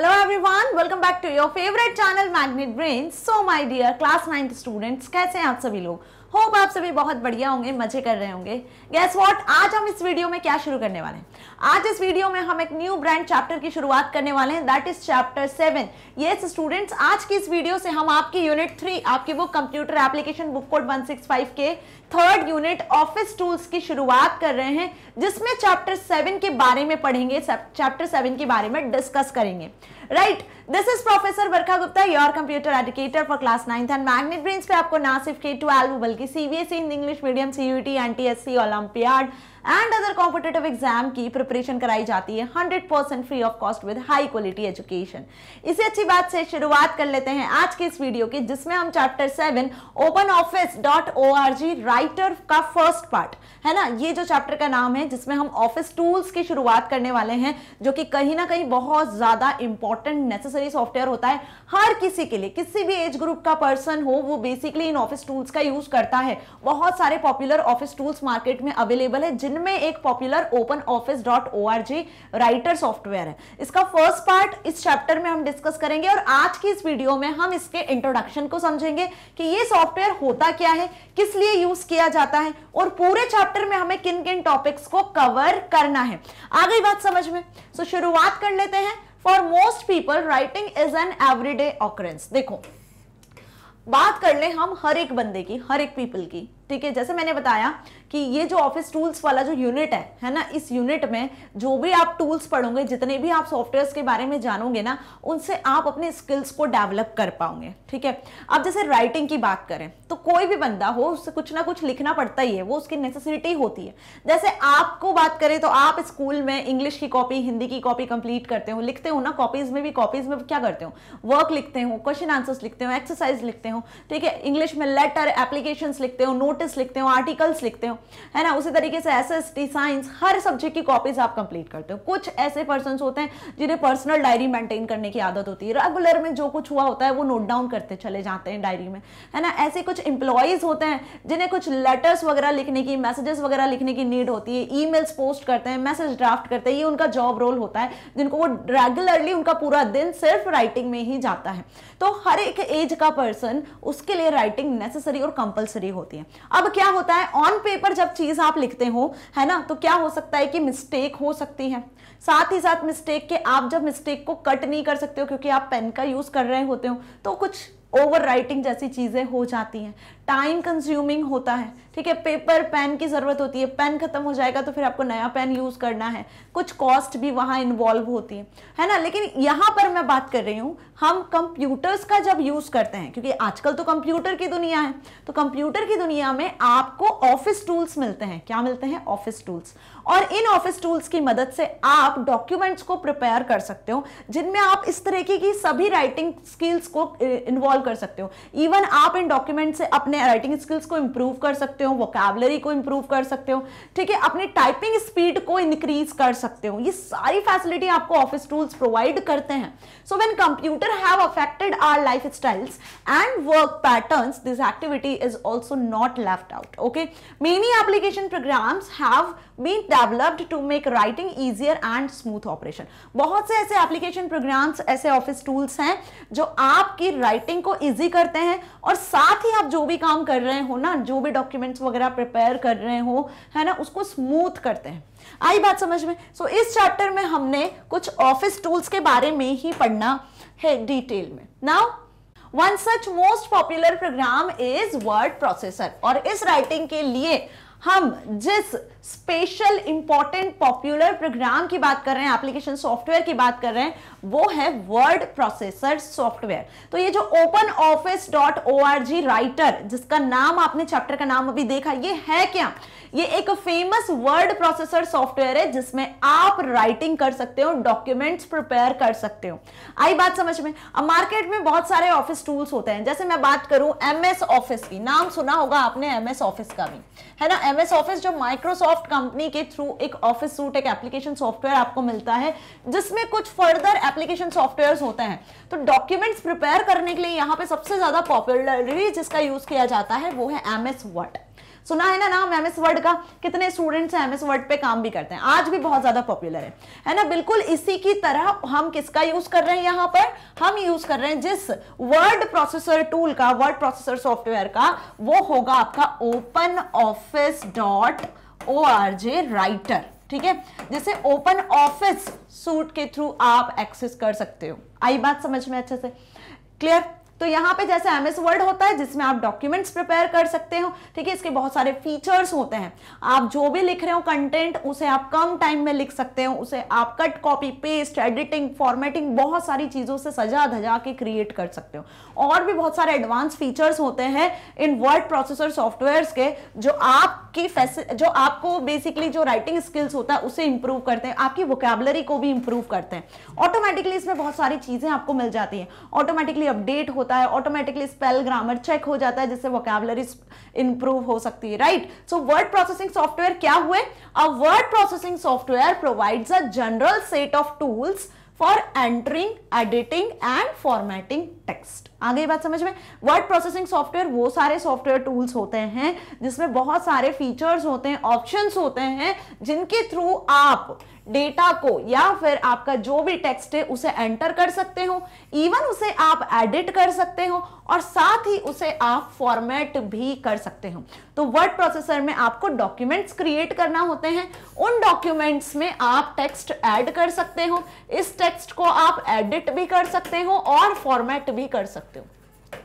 Hello everyone, welcome back to your favorite channel Magnet Brain. So my dear class 9 students, कैसे हैं आप सभी लोग होप आप सभी बहुत बढ़िया होंगे मजे कर रहे होंगे गैस वॉट आज हम इस वीडियो में क्या शुरू करने वाले हैं आज इस वीडियो में हम एक न्यू ब्रांड चैप्टर की शुरुआत करने वाले हैं दैट इज चैप्टर सेवन ये स्टूडेंट्स आज की इस वीडियो से हम आपकी यूनिट थ्री आपकी वो computer application book code one के थर्ड यूनिट ऑफिस टूल्स की शुरुआत कर रहे हैं जिसमें चैप्टर सेवन के बारे में पढ़ेंगे चैप्टर सेवन के बारे में डिस्कस करेंगे right this is professor Barkha Gupta your computer educator for class ninth and magnet brains पे आपको ना सिर्फ के ट्वेल्व बल्कि CBSE in English medium CUET C olympiad and other competitive exam की प्रिपरेशन कराई जाती है hundred percent free of cost with high quality education इसी अच्छी बात से शुरुआत कर लेते हैं आज के इस वीडियो की जिसमें हम chapter seven open office dot O R G writer का फर्स्ट पार्ट है ना ये जो चैप्टर का नाम है जिसमें हम ऑफिस टूल्स की शुरुआत करने वाले हैं जो कि कहीं ना कहीं बहुत ज्यादा इंपॉर्टेंट नेसेसरी सॉफ्टवेयर होता है हर किसी के लिए किसी भी एज ग्रुप का पर्सन हो वो बेसिकली इन ऑफिस टूल्स का यूज करता है बहुत सारे पॉपुलर ऑफिस टूल्स मार्केट में अवेलेबल है जिन जिनमें एक popular open office dot O R G writer software है इसका फर्स्ट पार्ट इस चैप्टर में हम डिस्कस करेंगे और आज की इस वीडियो में हम इसके इंट्रोडक्शन को समझेंगे कि ये सॉफ्टवेयर होता क्या है किस लिए यूज किया जाता है और पूरे चैप्टर में हमें किन किन टॉपिक्स को कवर करना है आ गई बात समझ में सो so, शुरुआत कर लेते हैं for most people writing is an everyday occurrence देखो बात कर ले हम हर एक बंदे की हर एक पीपल की ठीक है जैसे मैंने बताया कि ये जो ऑफिस टूल्स वाला जो यूनिट है है ना इस यूनिट में जो भी आप टूल्स पढ़ोगे जितने भी आप सॉफ्टवेयर के बारे में जानोगे ना उनसे आप अपने स्किल्स को डेवलप कर पाओगे ठीक है अब जैसे राइटिंग की बात करें तो कोई भी बंदा हो उससे कुछ ना कुछ लिखना पड़ता ही है वो उसकी नेसेसिटी होती है जैसे आपको बात करें तो आप स्कूल में इंग्लिश की कॉपी हिंदी की कॉपी कंप्लीट करते हो लिखते हो ना कॉपीज में भी कॉपीज में क्या करते हो वर्क लिखते हो क्वेश्चन आंसर्स लिखते हो एक्सरसाइज लिखते हो ठीक है इंग्लिश में लेटर एप्लीकेशन लिखते हो नोटिस लिखते हो आर्टिकल्स लिखते हो है ना उसी तरीके से एस एस टी साइंस हर सब्जेक्ट की कॉपीज आप कंप्लीट करते हो कुछ ऐसे पर्सन होते हैं जिन्हें पर्सनल डायरी मेंटेन करने की आदत होती है रेगुलर में जो कुछ हुआ होता है वो नोट डाउन करते चले जाते हैं डायरी में है ना ऐसे कुछ इंप्लॉयज होते हैं जिन्हें कुछ लेटर्स वगैरह लिखने की मैसेजेस वगैरह लिखने की नीड होती है ई पोस्ट करते हैं मैसेज ड्राफ्ट करते हैं ये उनका जॉब रोल होता है जिनको वो रेगुलरली उनका पूरा दिन सिर्फ राइटिंग में ही जाता है तो हर एक एज का पर्सन उसके लिए राइटिंग नेसेसरी और कंपलसरी होती है अब क्या होता है ऑन पेपर जब चीज आप लिखते हो है ना तो क्या हो सकता है कि मिस्टेक हो सकती है साथ ही साथ मिस्टेक के आप जब मिस्टेक को कट नहीं कर सकते हो क्योंकि आप पेन का यूज कर रहे होते हो तो कुछ ओवर राइटिंग जैसी चीज़ें हो जाती हैं टाइम कंज्यूमिंग होता है ठीक है पेपर पेन की ज़रूरत होती है पेन खत्म हो जाएगा तो फिर आपको नया पेन यूज़ करना है कुछ कॉस्ट भी वहां इन्वॉल्व होती है है ना लेकिन यहां पर मैं बात कर रही हूं हम कंप्यूटर्स का जब यूज़ करते हैं क्योंकि आजकल तो कंप्यूटर की दुनिया है तो कंप्यूटर की दुनिया में आपको ऑफिस टूल्स मिलते हैं क्या मिलते हैं ऑफिस टूल्स और इन ऑफिस टूल्स की मदद से आप डॉक्यूमेंट्स को प्रिपेयर कर सकते हो जिनमें आप इस तरीके की सभी राइटिंग स्किल्स को इन्वॉल्व कर सकते हो इवन आप इन डॉक्यूमेंट से अपने अपने राइटिंग स्किल्स को इम्प्रूव कर सकते हो वोकेबलरी को इम्प्रूव कर सकते हो ठीक है अपनी टाइपिंग स्पीड को इंक्रीज कर सकते हो ये सारी फैसिलिटी आपको ऑफिस टूल्स प्रोवाइड करते हैं so when computer have affected our lifestyles and work pattern this activity is also not left out okay many application programs have been developed to make writing easier and smooth operation बहुत से ऐसे application programs ऐसे office tools हैं जो आपकी writing को easy करते हैं और साथ ही आप जो भी काम कर रहे हो ना जो भी डॉक्यूमेंट्स वगैरह प्रिपेयर कर रहे हो है ना उसको स्मूथ करते हैं आई बात समझ में सो so, इस चैप्टर में हमने कुछ ऑफिस टूल्स के बारे में ही पढ़ना है डिटेल में now one such most popular program is word processor और इस राइटिंग के लिए हम जिस स्पेशल इंपॉर्टेंट पॉपुलर प्रोग्राम की बात कर रहे हैं एप्लीकेशन सॉफ्टवेयर की बात कर रहे हैं वो है वर्ड प्रोसेसर सॉफ्टवेयर तो ये जो open office dot O R G writer जिसका नाम आपने चैप्टर का नाम अभी देखा ये है क्या ये एक फेमस वर्ड प्रोसेसर सॉफ्टवेयर है जिसमें आप राइटिंग कर सकते हो डॉक्यूमेंट्स प्रिपेयर कर सकते हो आई बात समझ में अब मार्केट में बहुत सारे ऑफिस टूल्स होते हैं जैसे मैं बात करूं एमएस ऑफिस की नाम सुना होगा आपने एमएस ऑफिस का भी है ना एमएस ऑफिस जो माइक्रोसॉफ्ट माइक्रोसॉफ्ट कंपनी के थ्रू एक ऑफिस सूट एक एप्लीकेशन सॉफ्टवेयर आपको मिलता है जिसमें कुछ फर्दर एप्लीकेशन सॉफ्टवेयर होते हैं तो डॉक्यूमेंट्स प्रिपेयर करने के लिए यहाँ पे सबसे ज्यादा पॉपुलरली जिसका यूज किया जाता है वो है एम एस वर्ड सुना है ना नाम एमएस वर्ड का कितने स्टूडेंट्स एम एस वर्ड पे काम भी करते हैं आज भी बहुत ज्यादा पॉपुलर है है ना बिल्कुल इसी की तरह हम किसका यूज कर रहे हैं यहाँ पर हम यूज कर रहे हैं जिस वर्ड प्रोसेसर टूल का वर्ड प्रोसेसर सॉफ्टवेयर का वो होगा आपका open office dot O R J writer ठीक है जिसे ओपन ऑफिस सूट के थ्रू आप एक्सेस कर सकते हो आई बात समझ में अच्छे से क्लियर तो यहाँ पे जैसे एम एस वर्ड होता है जिसमें आप डॉक्यूमेंट्स प्रिपेयर कर सकते हो ठीक है इसके बहुत सारे फीचर्स होते हैं आप जो भी लिख रहे हो कंटेंट उसे आप कम टाइम में लिख सकते हो उसे आप cut copy paste editing formatting बहुत सारी चीज़ों से सजा धजा के क्रिएट कर सकते हो और भी बहुत सारे एडवांस फीचर्स होते हैं इन वर्ड प्रोसेसर सॉफ्टवेयर के जो आपकी जो आपको बेसिकली जो राइटिंग स्किल्स होता है उसे इंप्रूव करते हैं आपकी वोकेबलरी को भी इंप्रूव करते हैं ऑटोमेटिकली इसमें बहुत सारी चीज़ें आपको मिल जाती है ऑटोमेटिकली अपडेट होते होता है ऑटोमेटिकली स्पेल ग्रामर चेक हो जाता है जिससे वोकेबलरी इंप्रूव हो सकती है right so word processing software क्या हुए a word processing software provides a general set of tools for entering editing and formatting text आगे बात समझ में वर्ड प्रोसेसिंग सॉफ्टवेयर वो सारे सॉफ्टवेयर टूल्स होते हैं जिसमें बहुत सारे फीचर्स होते हैं ऑप्शंस होते हैं जिनके थ्रू आप डेटा को या फिर आपका जो भी टेक्स्ट है उसे एंटर कर सकते हो इवन उसे आप एडिट कर सकते हो और साथ ही उसे आप फॉर्मेट भी कर सकते हो तो वर्ड प्रोसेसर में आपको डॉक्यूमेंट्स क्रिएट करना होते हैं उन डॉक्यूमेंट्स में आप टेक्स्ट ऐड कर सकते हो इस टेक्स्ट को आप एडिट भी कर सकते हो और फॉर्मेट भी कर सकते हो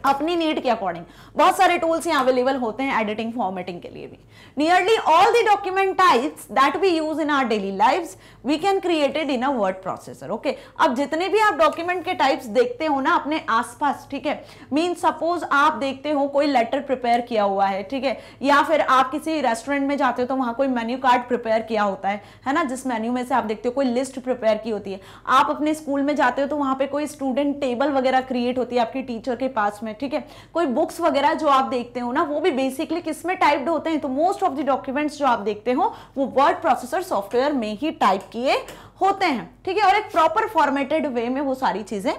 अपनी नीड के अकॉर्डिंग बहुत सारे टूल्स यहाँ अवेलेबल होते हैं एडिटिंग फॉर्मेटिंग के लिए भी nearly all the document types that we use in our daily lifes we can created in a word processor okay अब जितने भी आप डॉक्यूमेंट के टाइप्स देखते हो ना अपने आसपास ठीक है मीन सपोज आप देखते हो कोई लेटर प्रिपेयर किया हुआ है ठीक है या फिर आप किसी रेस्टोरेंट में जाते हो तो वहाँ कोई मेन्यू कार्ड प्रिपेयर किया होता है है ना जिस मेन्यू में से आप देखते हो कोई लिस्ट प्रिपेयर की होती है आप अपने स्कूल में जाते हो तो वहाँ पर कोई स्टूडेंट टेबल वगैरह क्रिएट होती है आपकी टीचर के पास क्लास में ठीक है कोई बुक्स वगैरह जो आप देखते हो ना वो भी बेसिकली किस में टाइप्ड होते हैं तो मोस्ट ऑफ द डॉक्यूमेंट्स जो आप देखते हो वो वर्ड प्रोसेसर सॉफ्टवेयर में ही टाइप किए होते हैं ठीक है और एक प्रॉपर फॉर्मेटेड वे में वो सारी चीज़ें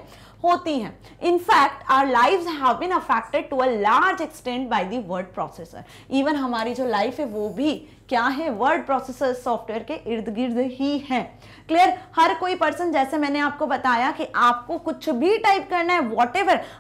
होती हैं in fact our life have been affected to a large extent by the word processor even हमारी जो लाइफ है वो भी क्या है वर्ड प्रोसेसर सॉफ्टवेयर के इर्द गिर्द ही है क्लियर हर कोई पर्सन जैसे मैंने आपको बताया कि आपको कुछ भी टाइप करना है वॉट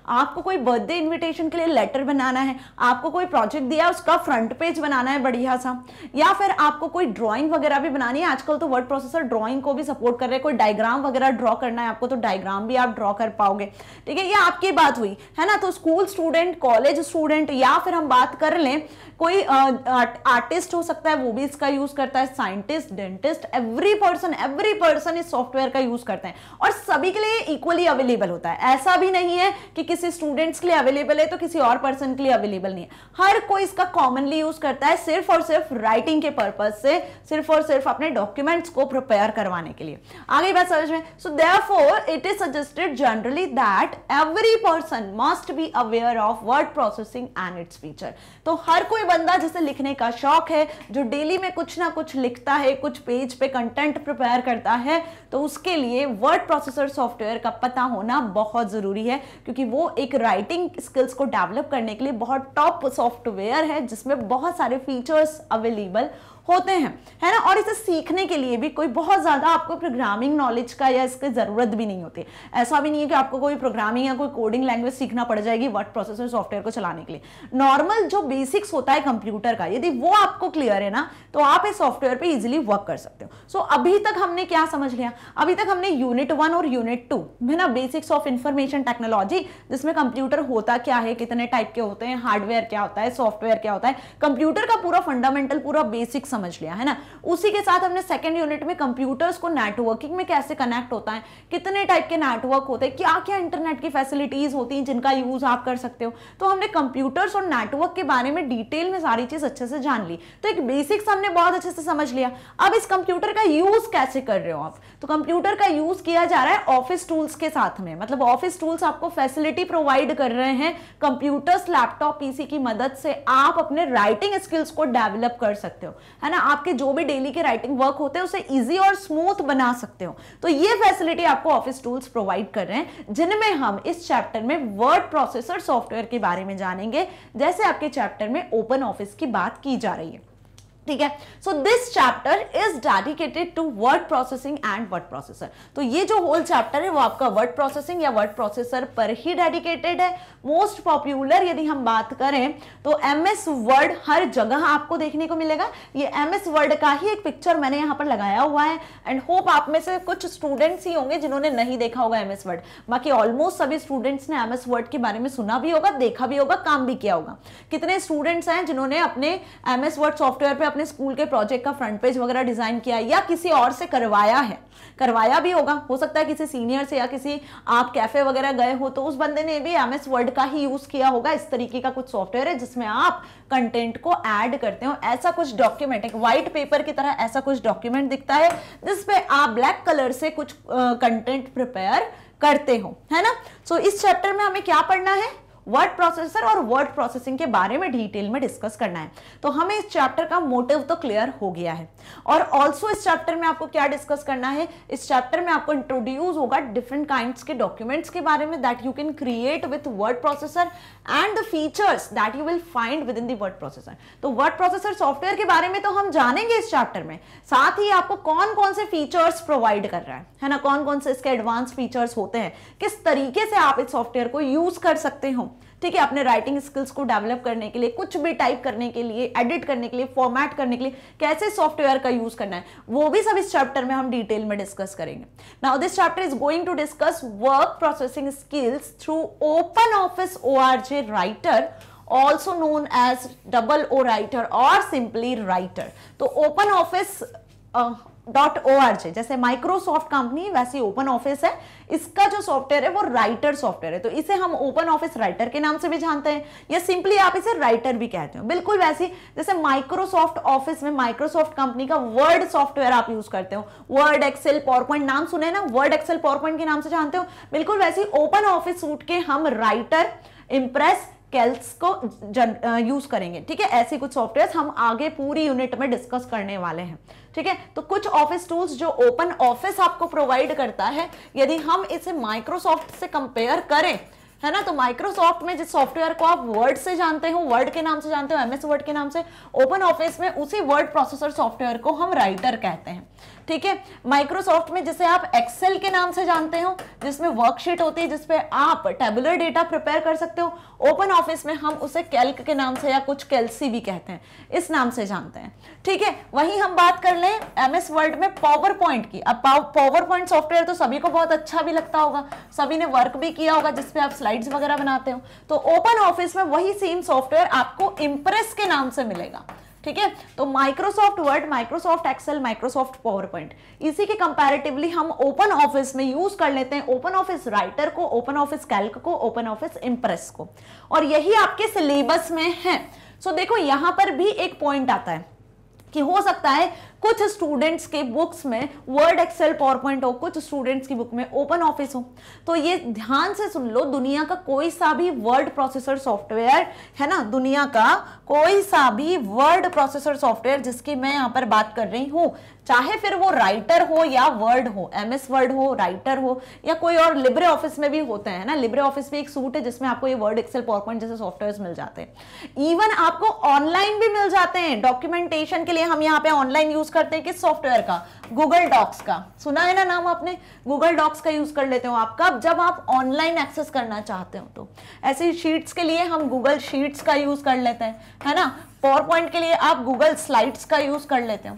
आपको कोई बर्थडे इनविटेशन के लिए लेटर बनाना है आपको कोई प्रोजेक्ट दिया उसका फ्रंट पेज बनाना है बढ़िया सा या फिर आपको कोई ड्राइंग वगैरह भी बनानी है आजकल तो वर्ड प्रोसेसर ड्राइंग को भी सपोर्ट कर रहे हैं कोई डायग्राम वगैरह ड्रॉ करना है आपको तो डायग्राम भी आप ड्रॉ कर पाओगे ठीक है ये आपकी बात हुई है ना तो स्कूल स्टूडेंट कॉलेज स्टूडेंट या फिर हम बात कर लें कोई आर्टिस्ट हो सकता है वो भी इसका यूज करता है scientist dentist every person every person इस सॉफ्टवेयर का यूज करते हैं और सभी के लिए इक्वली अवेलेबल होता है ऐसा भी नहीं है कि किसी स्टूडेंट्स के लिए अवेलेबल है तो किसी और पर्सन के लिए अवेलेबल नहीं है हर कोई इसका कॉमनली यूज करता है सिर्फ और सिर्फ राइटिंग के पर्पज से सिर्फ और सिर्फ अपने डॉक्यूमेंट्स को प्रिपेयर करवाने के लिए आगे बात समझ में so therefore it is suggested generally that every person must be aware of word processing and its feature तो हर कोई बंदा जिसे लिखने का शौक है जो डेली में कुछ ना कुछ लिखता है कुछ पेज पे कंटेंट प्रिपेयर करता है तो उसके लिए वर्ड प्रोसेसर सॉफ्टवेयर का पता होना बहुत ज़रूरी है क्योंकि वो एक राइटिंग स्किल्स को डेवलप करने के लिए बहुत टॉप सॉफ्टवेयर है जिसमें बहुत सारे फीचर्स अवेलेबल होते हैं है ना और इसे सीखने के लिए भी कोई बहुत ज़्यादा आपको प्रोग्रामिंग नॉलेज का या इसकी ज़रूरत भी नहीं होती ऐसा भी नहीं है कि आपको कोई प्रोग्रामिंग या कोई कोडिंग लैंग्वेज सीखना पड़ जाएगी वर्ड प्रोसेसर सॉफ्टवेयर को चलाने के लिए नॉर्मल जो बेसिक्स होता है कंप्यूटर का यदि वो आपको क्लियर है ना तो आप इस सॉफ्टवेयर पर इजिली वर्क कर सकते हो सो so, अभी तक हमने क्या समझ लिया अभी तक हमने यूनिट वन और यूनिट टू है ना बेसिक्स ऑफ इंफॉर्मेशन टेक्नोलॉजी जिसमें कंप्यूटर होता क्या है कितने टाइप के होते हैं हार्डवेयर क्या होता है सॉफ्टवेयर क्या होता है कंप्यूटर का पूरा फंडामेंटल पूरा बेसिक्स समझ लिया है ना उसी के साथ हमने सेकेंड यूनिट में कंप्यूटर्स को नेटवर्किंग में कैसे कनेक्ट होता है कितने टाइप के नेटवर्क होते हैं क्या क्या इंटरनेट की फैसिलिटीज़ होती हैं जिनका यूज़ आप कर सकते हो तो हमने कंप्यूटर्स और नेटवर्क के बारे में डिटेल में सारी चीज़ अच्छे से जान ली तो एक बेसिक्स हमने बहुत अच्छे से समझ लिया अब इस कंप्यूटर का यूज़ कैसे कर रहे हो आप तो कंप्यूटर का यूज़ किया जा रहा है ऑफिस टूल्स के साथ में मतलब ऑफिस टूल्स आपको फैसिलिटी प्रोवाइड कर रहे हैं कंप्यूटर्स लैपटॉप पीसी की मदद से आप अपने राइटिंग स्किल्स को डेवलप कर सकते हो है ना आपके जो भी डेली के राइटिंग वर्क होते हैं उसे इजी और स्मूथ बना सकते हो तो ये फैसिलिटी आपको ऑफिस टूल्स प्रोवाइड कर रहे हैं जिनमें हम इस चैप्टर में वर्ड प्रोसेसर सॉफ्टवेयर के बारे में जानेंगे जैसे आपके चैप्टर में ओपन ऑफिस की बात की जा रही है ठीक है so this chapter is dedicated to word processing and word processor तो ये जो होल चैप्टर है वो आपका वर्ड प्रोसेसिंग या वर्ड प्रोसेसर पर ही डेडिकेटेड है मोस्ट पॉपुलर यदि हम बात करें तो एम एस वर्ड हर जगह आपको देखने को मिलेगा ये एम एस वर्ड का ही एक पिक्चर मैंने यहाँ पर लगाया हुआ है एंड होप आप में से कुछ स्टूडेंट्स ही होंगे जिन्होंने नहीं देखा होगा एम एस वर्ड बाकी ऑलमोस्ट सभी स्टूडेंट्स ने एम एस वर्ड के बारे में सुना भी होगा देखा भी होगा काम भी किया होगा कितने स्टूडेंट्स हैं जिन्होंने अपने एम एस वर्ड सॉफ्टवेयर पर आपने स्कूल के प्रोजेक्ट का फ्रंट पेज वगैरह डिजाइन किया या किसी और से करवाया है करवाया भी होगा हो सकता है किसी सीनियर से या किसी आप कैफे वगैरह गए हो तो उस बंदे ने भी एम एस वर्ड का ही यूज किया होगा इस तरीके का कुछ सॉफ्टवेयर है जिसमें आप कंटेंट को ऐड करते हो ऐसा कुछ डॉक्यूमेंट एक व्हाइट पेपर की तरह ऐसा कुछ डॉक्यूमेंट दिखता है जिसपे आप ब्लैक कलर से कुछ कंटेंट प्रिपेयर करते हो है ना सो so, इस चैप्टर में हमें क्या पढ़ना है वर्ड प्रोसेसर और वर्ड प्रोसेसिंग के बारे में डिटेल में डिस्कस करना है तो हमें इस चैप्टर का मोटिव तो क्लियर हो गया है और ऑल्सो इस चैप्टर में आपको क्या डिस्कस करना है इस चैप्टर में आपको इंट्रोड्यूस होगा डिफरेंट काइंड के डॉक्यूमेंट्स के बारे में that you can create with word processor and the features that you will find within the word processor तो वर्ड प्रोसेसर सॉफ्टवेयर के बारे में तो हम जानेंगे इस चैप्टर में साथ ही आपको कौन कौन से फीचर्स प्रोवाइड कर रहा है है ना कौन कौन से इसके एडवांस फीचर्स होते हैं किस तरीके से आप इस सॉफ्टवेयर को यूज कर सकते हो ठीक है अपने राइटिंग स्किल्स को डेवलप करने के लिए कुछ भी टाइप करने के लिए एडिट करने के लिए फॉर्मेट करने के लिए कैसे सॉफ्टवेयर का यूज करना है वो भी सब इस चैप्टर में हम डिटेल में डिस्कस करेंगे now this chapter is going to discuss work processing skills through open office O writer also known as double O writer और सिंपली राइटर तो open office dot O R G जैसे Microsoft company वैसे open office है इसका जो software है वो writer software है तो इसे हम ओपन ऑफिस राइटर के नाम से भी जानते हैं या सिंपली आप इसे राइटर भी कहते हो बिल्कुल वैसी जैसे माइक्रोसॉफ्ट ऑफिस में माइक्रोसॉफ्ट कंपनी का वर्ड सॉफ्टवेयर आप यूज करते हो वर्ड एक्सेल पॉवर पॉइंट नाम सुने ना वर्ड एक्सेल पॉवर पॉइंट के नाम से जानते हो बिल्कुल वैसी ओपन ऑफिस सूट के हम राइटर इंप्रेस कैल्स को यूज़ करेंगे ठीक है ऐसे कुछ सॉफ्टवेयर हम आगे पूरी यूनिट में डिस्कस करने वाले हैं ठीक है तो कुछ ऑफिस टूल्स जो ओपन ऑफिस आपको प्रोवाइड करता है यदि हम इसे माइक्रोसॉफ्ट से कंपेयर करें है ना तो माइक्रोसॉफ्ट में जिस सॉफ्टवेयर को आप वर्ड से जानते हो वर्ड के नाम से जानते हो एमएस वर्ड के नाम से ओपन ऑफिस में उसी वर्ड प्रोसेसर सॉफ्टवेयर को हम राइटर कहते हैं ठीक है माइक्रोसॉफ्ट में जिसे आप एक्सेल के नाम से जानते हो जिसमें वर्कशीट होती है जिसपे आप टेबुलर डेटा प्रिपेयर कर सकते हो ओपन ऑफिस में हम उसे कैल्क के नाम से या कुछ कैल्सी भी कहते हैं इस नाम से जानते हैं ठीक है वहीं हम बात कर लें एमएस वर्ल्ड में पावर पॉइंट की अब पावर पॉइंट सॉफ्टवेयर तो सभी को बहुत अच्छा भी लगता होगा सभी ने वर्क भी किया होगा जिसपे आप स्लाइड्स वगैरह बनाते हो तो ओपन ऑफिस में वही सेम सॉफ्टवेयर आपको इम्प्रेस के नाम से मिलेगा ठीक है तो Microsoft Word Microsoft Excel Microsoft PowerPoint इसी के कंपैरेटिवली हम ओपन ऑफिस में यूज कर लेते हैं ओपन ऑफिस राइटर को ओपन ऑफिस कैल्क को ओपन ऑफिस इंप्रेस को और यही आपके सिलेबस में है सो so, देखो यहां पर भी एक पॉइंट आता है कि हो सकता है कुछ स्टूडेंट्स के बुक्स में वर्ड एक्सेल पावर पॉइंट हो कुछ स्टूडेंट्स की बुक में ओपन ऑफिस हो तो ये ध्यान से सुन लो दुनिया का कोई सा भी वर्ड प्रोसेसर सॉफ्टवेयर है ना दुनिया का कोई सा भी वर्ड प्रोसेसर सॉफ्टवेयर जिसकी मैं यहाँ पर बात कर रही हूँ चाहे फिर वो राइटर हो या वर्ड हो एम एस वर्ड हो राइटर हो या कोई और लिब्रे ऑफिस में भी होते हैं ना लिब्रे ऑफिस में एक सूट है जिसमें आपको ये वर्ड एक्सेल पॉवरपॉइंट जैसे सॉफ्टवेयर मिल जाते हैं इवन आपको ऑनलाइन भी मिल जाते हैं डॉक्यूमेंटेशन के लिए हम यहाँ पे ऑनलाइन यूज करते हैं किस सॉफ्टवेयर का गूगल डॉक्स का सुना है ना नाम आपने गूगल डॉक्स का यूज कर लेते हो आप कब जब आप ऑनलाइन एक्सेस करना चाहते हो तो ऐसे शीट्स के लिए हम गूगल शीट्स का यूज कर लेते हैं है ना पॉवर पॉइंट के लिए आप गूगल स्लाइड्स का यूज कर लेते हो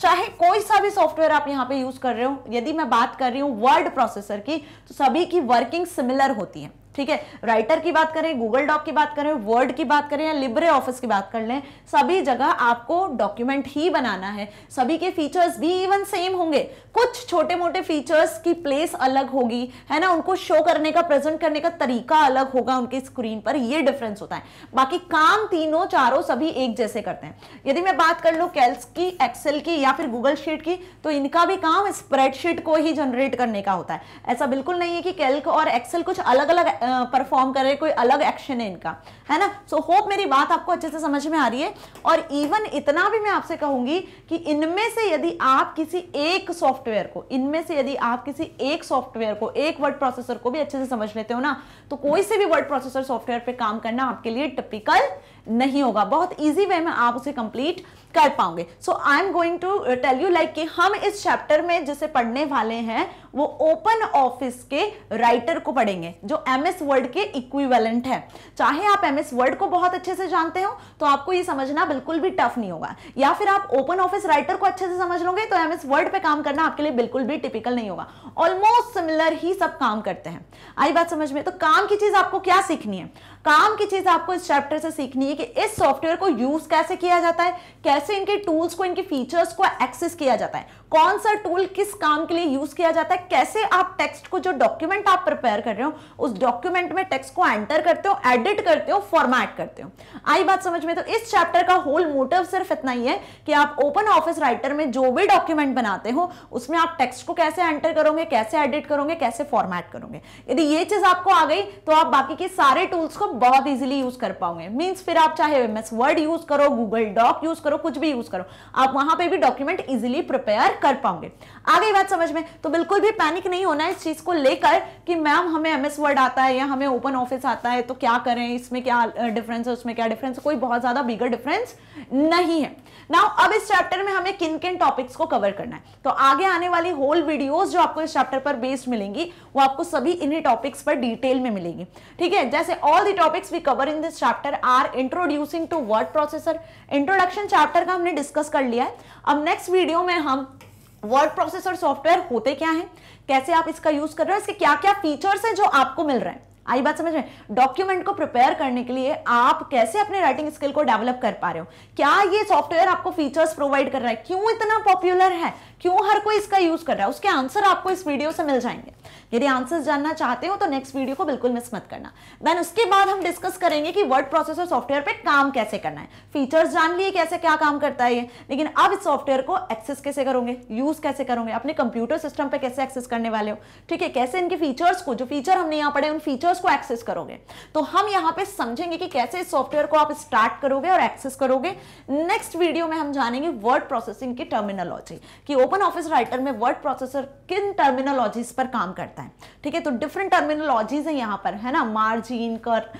चाहे कोई सा भी सॉफ्टवेयर आप यहाँ पे यूज कर रहे हो यदि मैं बात कर रही हूँ वर्ड प्रोसेसर की तो सभी की वर्किंग सिमिलर होती है ठीक है राइटर की बात करें गूगल डॉक की बात करें वर्ड की बात करें या लिब्रे ऑफिस की बात कर लें सभी जगह आपको डॉक्यूमेंट ही बनाना है सभी के फीचर्स भी इवन सेम होंगे कुछ छोटे मोटे फीचर्स की प्लेस अलग होगी है ना उनको शो करने का प्रेजेंट करने का तरीका अलग होगा उनकी स्क्रीन पर यह डिफरेंस होता है बाकी काम तीनों चारों सभी एक जैसे करते हैं यदि मैं बात कर लूँ कैल्स की एक्सेल की या फिर गूगल शीट की तो इनका भी काम स्प्रेडशीट को ही जनरेट करने का होता है ऐसा बिल्कुल नहीं है कि कैल्क और एक्सेल कुछ अलग अलग परफॉर्म कर रहे कोई अलग एक्शन है इनका है ना सो so, होप मेरी बात आपको अच्छे से समझ में आ रही है और इवन इतना भी मैं आपसे कहूंगी कि इनमें से यदि आप किसी एक सॉफ्टवेयर को इनमें से यदि आप किसी एक सॉफ्टवेयर को एक वर्ड प्रोसेसर को भी अच्छे से समझ लेते हो ना तो कोई से भी वर्ड प्रोसेसर सॉफ्टवेयर पर काम करना आपके लिए टिपिकल नहीं होगा बहुत ईजी वे में आप उसे कंप्लीट कर पाओगे so I am going to tell you like कि हम इस चैप्टर में जिसे पढ़ने वाले हैं वो ओपन ऑफिस के राइटर को पढ़ेंगे जो एम एस वर्ड के इक्विवेलेंट है चाहे आप एम एस वर्ड को बहुत अच्छे से जानते हो तो आपको ये समझना बिल्कुल भी टफ नहीं होगा या फिर आप ओपन ऑफिस राइटर को अच्छे से समझ लोगे तो एम एस वर्ड पर काम करना आपके लिए बिल्कुल भी टिपिकल नहीं होगा ऑलमोस्ट सिमिलर ही सब काम करते हैं आई बात समझ में तो काम की चीज आपको क्या सीखनी है काम की चीज आपको इस चैप्टर से सीखनी है कि इस सॉफ्टवेयर को यूज कैसे किया जाता है कैसे इनके टूल्स को इनके फीचर्स को एक्सेस किया जाता है कौन सा टूल किस काम के लिए यूज किया जाता है कैसे आप टेक्स्ट को जो डॉक्यूमेंट आप प्रिपेयर कर रहे हो उस डॉक्यूमेंट में टेक्स्ट को एंटर करते हो एडिट करते हो फॉर्मेट करते हो आई बात समझ में तो इस चैप्टर का होल मोटिव सिर्फ इतना ही है कि आप ओपन ऑफिस राइटर में जो भी डॉक्यूमेंट बनाते हो उसमें आप टेक्स्ट को कैसे एंटर करोगे कैसे एडिट करोगे कैसे फॉर्मेट करोगे यदि ये चीज आपको आ गई तो आप बाकी के सारे टूल्स को बहुत इजिली यूज कर पाओगे मीन्स फिर आप चाहे एम वर्ड यूज करो गूगल डॉक यूज करो कुछ भी यूज करो आप वहां पर भी डॉक्यूमेंट इजिली प्रिपेयर क्लियर कर पाओगे आगे बात समझ में तो बिल्कुल भी पैनिक नहीं होना इस चीज को लेकर कि मैम हमें एम एस वर्ड आता है या हमें ओपन ऑफिस आता है तो क्या करें इसमें क्या डिफरेंस है उसमें क्या डिफरेंस कोई बहुत ज्यादा बिगर डिफरेंस नहीं है नाउ अब इस चैप्टर में हमें किन किन टॉपिक्स को कवर करना है तो आगे आने वाली होल वीडियोज जो आपको इस चैप्टर पर बेस्ड मिलेंगी वो आपको सभी इन्हीं टॉपिक्स पर डिटेल में मिलेंगी ठीक है जैसे all the topics we cover in this chapter are introducing to word processor introduction chapter का हमने डिस्कस कर लिया है अब नेक्स्ट वीडियो में हम वर्ड प्रोसेसर सॉफ्टवेयर होते क्या हैं कैसे आप इसका यूज कर रहे हो इसके क्या क्या फीचर्स हैं जो आपको मिल रहे हैं आई बात समझ में डॉक्यूमेंट को प्रिपेयर करने के लिए आप कैसे अपने राइटिंग स्किल को डेवलप कर पा रहे हो क्या ये सॉफ्टवेयर आपको फीचर्स प्रोवाइड कर रहा है क्यों इतना पॉपुलर है क्यों हर कोई इसका यूज कर रहा है उसके आंसर आपको इस वीडियो से मिल जाएंगे यदि आंसर्स जानना चाहते हो तो नेक्स्ट वीडियो को बिल्कुल मिस मत करना देन उसके बाद हम डिस्कस करेंगे कि वर्ड प्रोसेसर सॉफ्टवेयर पे काम कैसे करना है फीचर्स जान लिए कैसे क्या काम करता है ये लेकिन अब इस सॉफ्टवेयर को एक्सेस कैसे करोगे यूज कैसे करोगे अपने कंप्यूटर सिस्टम पर कैसे एक्सेस करने वाले हो ठीक है कैसे इनके फीचर्स को जो फीचर हमने यहाँ पढ़े उन फीचर्स फीचर्स को एक्सेस करोगे तो हम यहाँ पे समझेंगे कि कैसे इस सॉफ्टवेयर को आप स्टार्ट करोगे और एक्सेस करोगे नेक्स्ट वीडियो में हम जानेंगे वर्ड प्रोसेसिंग की टर्मिनोलॉजी कि ओपन ऑफिस राइटर में वर्ड प्रोसेसर किन टर्मिनोलॉजीज पर काम करता है ठीक है तो डिफरेंट टर्मिनोलॉजीज है यहाँ पर है ना मार्जिन कर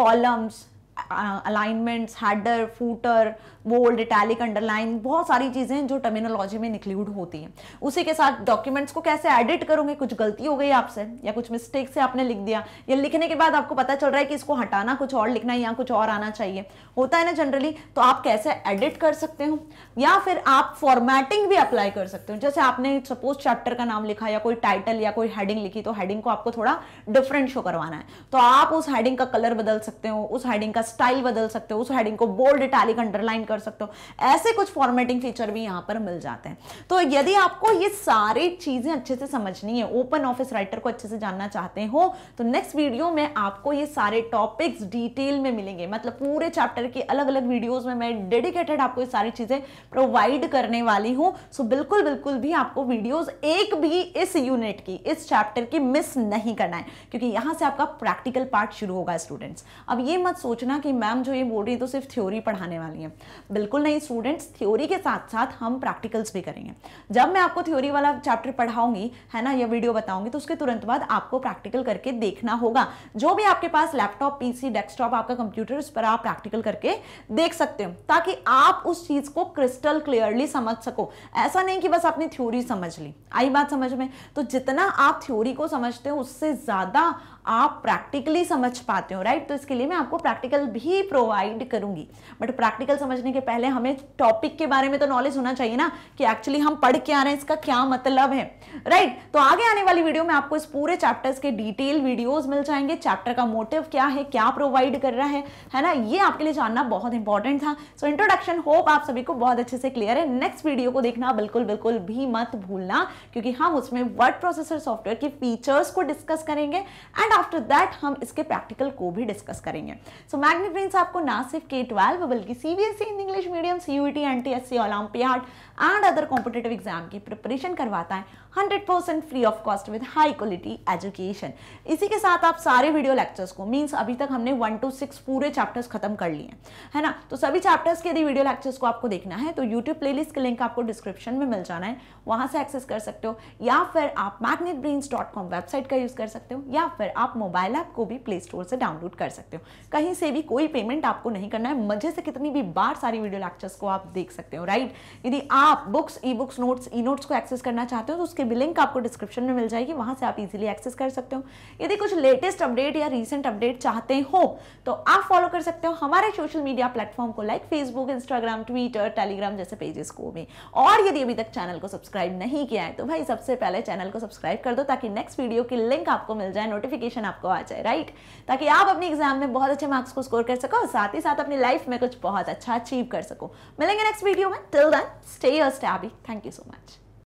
columns alignments header footer bold italic underline बहुत सारी चीज़ें जो टर्मिनोलॉजी में इंक्लूड होती हैं उसी के साथ डॉक्यूमेंट्स को कैसे एडिट करोगे कुछ गलती हो गई आपसे या कुछ मिस्टेक से आपने लिख दिया या लिखने के बाद आपको पता चल रहा है कि इसको हटाना कुछ और लिखना है या कुछ और आना चाहिए होता है ना जनरली तो आप कैसे एडिट कर सकते हो या फिर आप फॉर्मेटिंग भी अप्लाई कर सकते हो जैसे आपने सपोज चैप्टर का नाम लिखा या कोई टाइटल या कोई हेडिंग लिखी तो हेडिंग को आपको थोड़ा डिफरेंट शो करवाना है तो आप उस हेडिंग का कलर बदल सकते हो उस हेडिंग का स्टाइल बदल सकते हो उस हेडिंग को बोल्ड इटैलिक अंडरलाइन कर सकते हो ऐसे कुछ फॉर्मेटिंग फीचर भी यहाँ पर मिल जाते हैं तो यदि आपको ये सारी चीज़ें अच्छे से समझनी है ओपन ऑफिस राइटर को अच्छे से जानना चाहते हो तो नेक्स्ट वीडियो में आपको ये सारे टॉपिक्स डिटेल में मिलेंगे मतलब पूरे चैप्टर के अलग अलग वीडियोज में मैं डेडिकेटेड आपको ये सारी चीज़ें प्रोवाइड करने वाली हूँ सो बिल्कुल बिल्कुल भी आपको वीडियोज एक भी इस यूनिट की इस चैप्टर की मिस नहीं करना है क्योंकि यहां से आपका प्रैक्टिकल पार्ट शुरू होगा स्टूडेंट्स अब ये मत सोचना ना कि मैम जो ये बोल रही है तो सिर्फ थ्योरी पढ़ाने वाली है बिल्कुल नहीं स्टूडेंट्स थ्योरी के साथ साथ हम प्रैक्टिकल्स भी करेंगे जब मैं आपको थ्योरी वाला चैप्टर पढ़ाऊंगी है ना या वीडियो बताऊंगी तो उसके तुरंत बाद आपको प्रैक्टिकल करके देखना होगा जो भी आपके पास लैपटॉप पीसी डेस्कटॉप आपका कंप्यूटर उस पर आप प्रैक्टिकल करके देख सकते हो ताकि आप उस चीज़ को क्रिस्टल क्लियरली समझ सको ऐसा नहीं कि बस आपने थ्योरी समझ ली आई बात समझ में तो जितना आप थ्योरी को समझते हो उससे ज़्यादा आप प्रैक्टिकली समझ पाते हो राइट तो इसके लिए मैं आपको प्रैक्टिकल भी प्रोवाइड करूंगी बट प्रैक्टिकल समझने के पहले हमें टॉपिक के बारे में तो नॉलेज होना चाहिए ना कि एक्चुअली हम पढ़ के आ रहे हैं इसका क्या मतलब है राइट right? तो आगे आने वाली वीडियो में आपको इस पूरे चैप्टर्स के डिटेल वीडियोज मिल जाएंगे चैप्टर का मोटिव क्या है क्या प्रोवाइड कर रहा है है ना ये आपके लिए जानना बहुत इंपॉर्टेंट था सो इंट्रोडक्शन होप आप सभी को बहुत अच्छे से क्लियर है नेक्स्ट वीडियो को देखना बिल्कुल बिल्कुल भी मत भूलना क्योंकि हम उसमें वर्ड प्रोसेसर सॉफ्टवेयर के फीचर्स को डिस्कस करेंगे एंड आफ्टर दैट हम इसके प्रैक्टिकल को भी डिस्कस करेंगे सो मैग्निफ्रेंस आपको ना सिर्फ के ट्वेल्व बल्कि CBSE in English medium CUET N T S E olympiad and other competitive exam की प्रिपरेशन करवाता है 100% free of cost with high quality education इसी के साथ आप सारे वीडियो लेक्चर्स को मीन्स अभी तक हमने वन टू सिक्स पूरे चैप्टर्स खत्म कर लिए हैं है ना तो सभी चैप्टर्स के यदि वीडियो लेक्चर्स को आपको देखना है तो यूट्यूब प्ले के लिंक आपको डिस्क्रिप्शन में मिल जाना है वहाँ से एक्सेस कर सकते हो या फिर आप मैगनेट वेबसाइट का यूज़ कर सकते हो या फिर आप मोबाइल ऐप को भी प्ले स्टोर से डाउनलोड कर सकते हो कहीं से भी कोई पेमेंट आपको नहीं करना है मजे से कितनी भी बार सारी वीडियो लेक्चर्स को आप देख सकते हो राइट यदि आप आप books e books notes e notes को एक्सेस करना चाहते हो तो उसके भी लिंक आपको डिस्क्रिप्शन में मिल जाएगी वहां से आप इजीली एक्सेस कर सकते हो यदि कुछ लेटेस्ट अपडेट या रीसेंट अपडेट चाहते हो तो आप फॉलो कर सकते हो हमारे सोशल मीडिया प्लेटफॉर्म को like Facebook Instagram Twitter Telegram जैसे पेजेस को भी और यदि अभी तक चैनल को सब्सक्राइब नहीं किया है तो भाई सबसे पहले चैनल को सब्सक्राइब कर दो ताकि नेक्स्ट वीडियो की लिंक आपको मिल जाए नोटिफिकेशन आपको आ जाए राइट ताकि आप अपने एग्जाम में बहुत अच्छे मार्क्स को स्कोर कर सको साथ ही साथ अपनी लाइफ में कुछ बहुत अच्छा अचीव कर सको मिलेंगे नेक्स्ट वीडियो में till then stay clear stabby. Thank you so much.